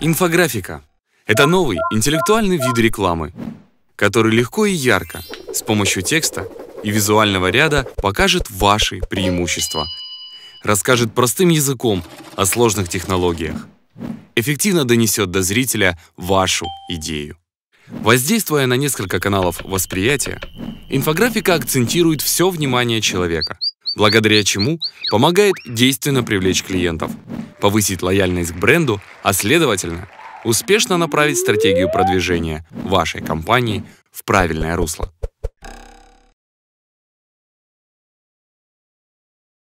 Инфографика – это новый интеллектуальный вид рекламы, который легко и ярко с помощью текста и визуального ряда покажет ваши преимущества, расскажет простым языком о сложных технологиях, эффективно донесет до зрителя вашу идею. Воздействуя на несколько каналов восприятия, инфографика акцентирует все внимание человека, благодаря чему помогает действенно привлечь клиентов, повысить лояльность к бренду, а следовательно, успешно направить стратегию продвижения вашей компании в правильное русло.